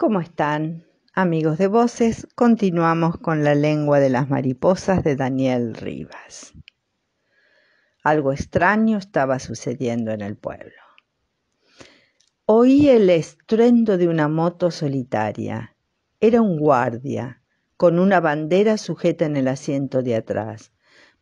¿Cómo están? Amigos de voces, continuamos con la lengua de las mariposas de Daniel Rivas. Algo extraño estaba sucediendo en el pueblo. Oí el estruendo de una moto solitaria. Era un guardia, con una bandera sujeta en el asiento de atrás.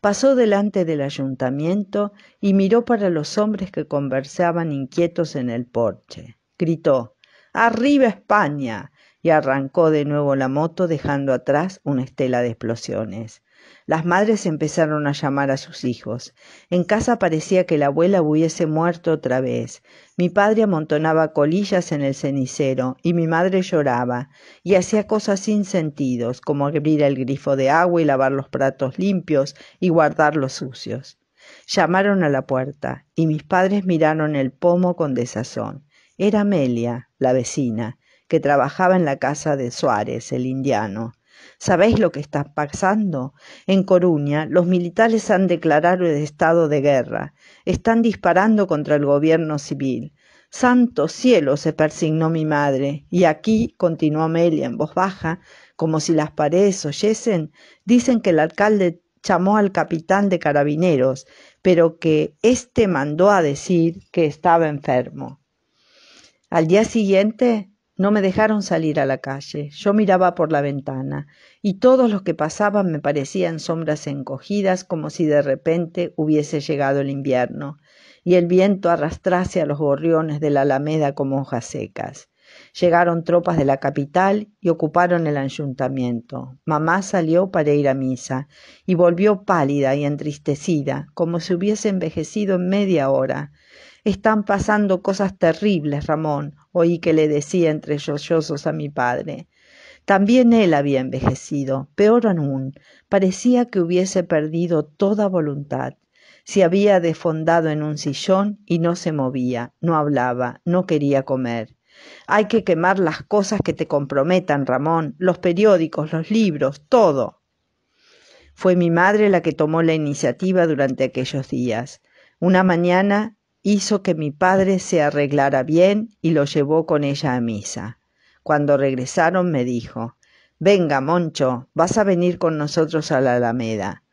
Pasó delante del ayuntamiento y miró para los hombres que conversaban inquietos en el porche. Gritó ¡Arriba España! y arrancó de nuevo la moto dejando atrás una estela de explosiones. Las madres empezaron a llamar a sus hijos. En casa parecía que la abuela hubiese muerto otra vez. Mi padre amontonaba colillas en el cenicero y mi madre lloraba y hacía cosas sin sentidos, como abrir el grifo de agua y lavar los platos limpios y guardar los sucios. Llamaron a la puerta y mis padres miraron el pomo con desazón. Era Amelia, la vecina, que trabajaba en la casa de Suárez, el indiano. ¿Sabéis lo que está pasando? En Coruña, los militares han declarado el estado de guerra. Están disparando contra el gobierno civil. Santo cielo, se persignó mi madre. Y aquí, continuó Amelia en voz baja, como si las paredes oyesen, dicen que el alcalde llamó al capitán de carabineros, pero que éste mandó a decir que estaba enfermo. Al día siguiente no me dejaron salir a la calle. Yo miraba por la ventana y todos los que pasaban me parecían sombras encogidas como si de repente hubiese llegado el invierno y el viento arrastrase a los gorriones de la alameda como hojas secas. Llegaron tropas de la capital y ocuparon el ayuntamiento. Mamá salió para ir a misa y volvió pálida y entristecida, como si hubiese envejecido en media hora. Están pasando cosas terribles, Ramón, oí que le decía entre sollozos a mi padre. También él había envejecido, peor aún, parecía que hubiese perdido toda voluntad. Se había desfondado en un sillón y no se movía, no hablaba, no quería comer. Hay que quemar las cosas que te comprometan, Ramón, los periódicos, los libros, todo. Fue mi madre la que tomó la iniciativa durante aquellos días. Una mañana hizo que mi padre se arreglara bien y lo llevó con ella a misa. Cuando regresaron me dijo Venga, Moncho, vas a venir con nosotros a la Alameda.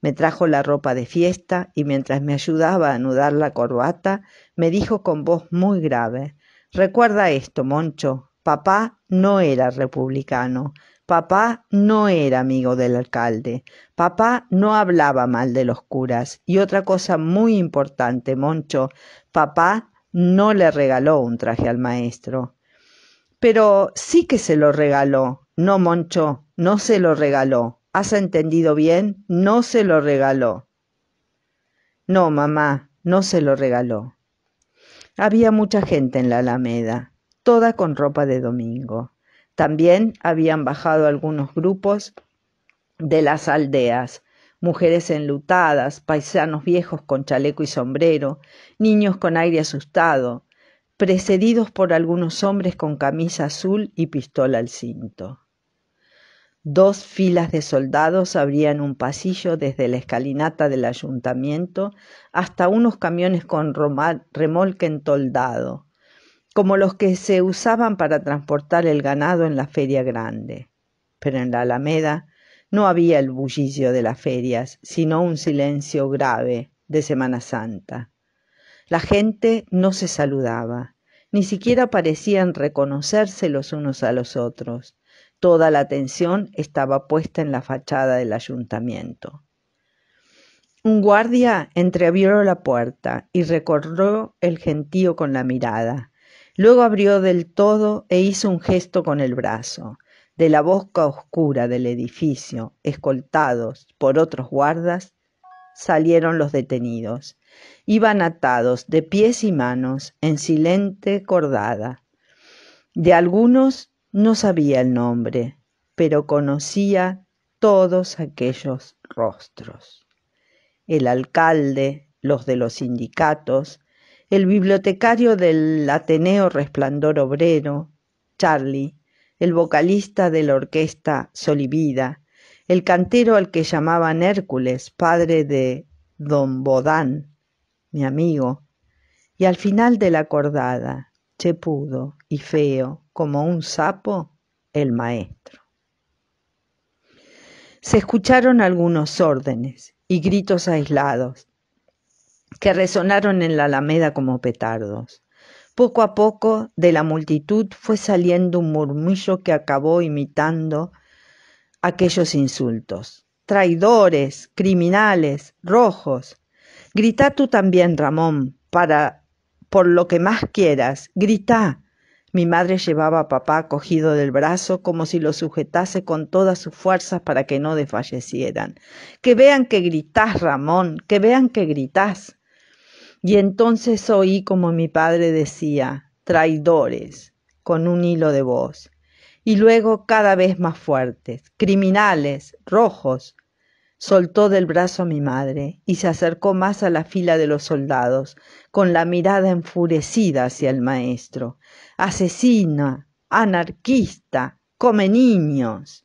Me trajo la ropa de fiesta y mientras me ayudaba a anudar la corbata, me dijo con voz muy grave Recuerda esto, Moncho, Papá no era republicano, papá no era amigo del alcalde, papá no hablaba mal de los curas y otra cosa muy importante, Moncho, papá no le regaló un traje al maestro. Pero sí que se lo regaló. No, Moncho, no se lo regaló. ¿Has entendido bien? No se lo regaló. No, mamá, no se lo regaló. Había mucha gente en la alameda toda con ropa de domingo. También habían bajado algunos grupos de las aldeas, mujeres enlutadas, paisanos viejos con chaleco y sombrero, niños con aire asustado, precedidos por algunos hombres con camisa azul y pistola al cinto. Dos filas de soldados abrían un pasillo desde la escalinata del ayuntamiento hasta unos camiones con remolque entoldado, como los que se usaban para transportar el ganado en la feria grande. Pero en la Alameda no había el bullicio de las ferias, sino un silencio grave de Semana Santa. La gente no se saludaba, ni siquiera parecían reconocerse los unos a los otros. Toda la atención estaba puesta en la fachada del ayuntamiento. Un guardia entreabrió la puerta y recorrió el gentío con la mirada. Luego abrió del todo e hizo un gesto con el brazo. De la bosca oscura del edificio, escoltados por otros guardas, salieron los detenidos. Iban atados de pies y manos en silente cordada. De algunos no sabía el nombre, pero conocía todos aquellos rostros. El alcalde, los de los sindicatos, el bibliotecario del Ateneo Resplandor Obrero, Charlie, el vocalista de la orquesta Solivida, el cantero al que llamaban Hércules, padre de Don Bodán, mi amigo, y al final de la cordada, chepudo y feo como un sapo, el maestro. Se escucharon algunos órdenes y gritos aislados, que resonaron en la alameda como petardos. Poco a poco de la multitud fue saliendo un murmullo que acabó imitando aquellos insultos. Traidores, criminales, rojos. Grita tú también, Ramón, para por lo que más quieras, grita. Mi madre llevaba a papá cogido del brazo como si lo sujetase con todas sus fuerzas para que no desfallecieran. Que vean que gritás, Ramón, que vean que gritás. Y entonces oí como mi padre decía, traidores, con un hilo de voz, y luego cada vez más fuertes, criminales, rojos. Soltó del brazo a mi madre y se acercó más a la fila de los soldados, con la mirada enfurecida hacia el maestro. Asesina, anarquista, come niños.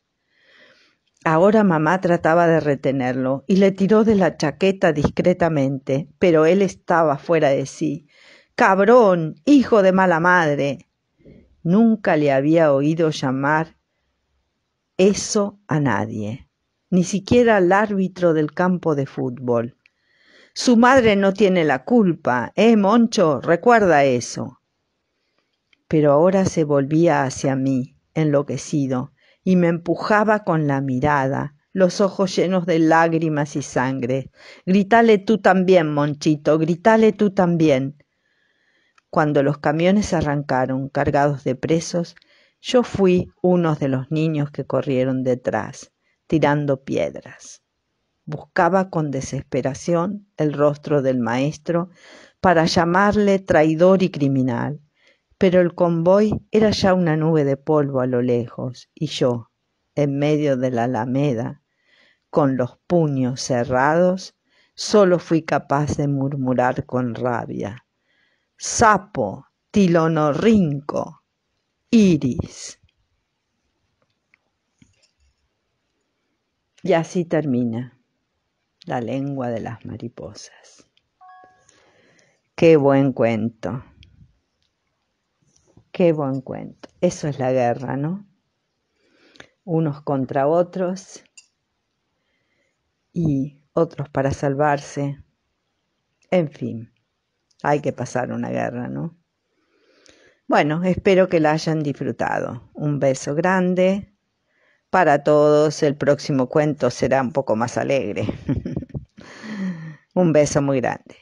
Ahora mamá trataba de retenerlo y le tiró de la chaqueta discretamente, pero él estaba fuera de sí. Cabrón, hijo de mala madre. Nunca le había oído llamar eso a nadie, ni siquiera al árbitro del campo de fútbol. Su madre no tiene la culpa, ¿eh, Moncho? Recuerda eso. Pero ahora se volvía hacia mí, enloquecido, y me empujaba con la mirada, los ojos llenos de lágrimas y sangre. Gritale tú también, Monchito, gritale tú también. Cuando los camiones arrancaron cargados de presos, yo fui uno de los niños que corrieron detrás, tirando piedras. Buscaba con desesperación el rostro del maestro para llamarle traidor y criminal pero el convoy era ya una nube de polvo a lo lejos, y yo, en medio de la alameda, con los puños cerrados, solo fui capaz de murmurar con rabia. Sapo, tilonorrinco, iris. Y así termina la lengua de las mariposas. Qué buen cuento. Qué buen cuento. Eso es la guerra, ¿no? Unos contra otros y otros para salvarse. En fin, hay que pasar una guerra, ¿no? Bueno, espero que la hayan disfrutado. Un beso grande para todos. El próximo cuento será un poco más alegre. un beso muy grande.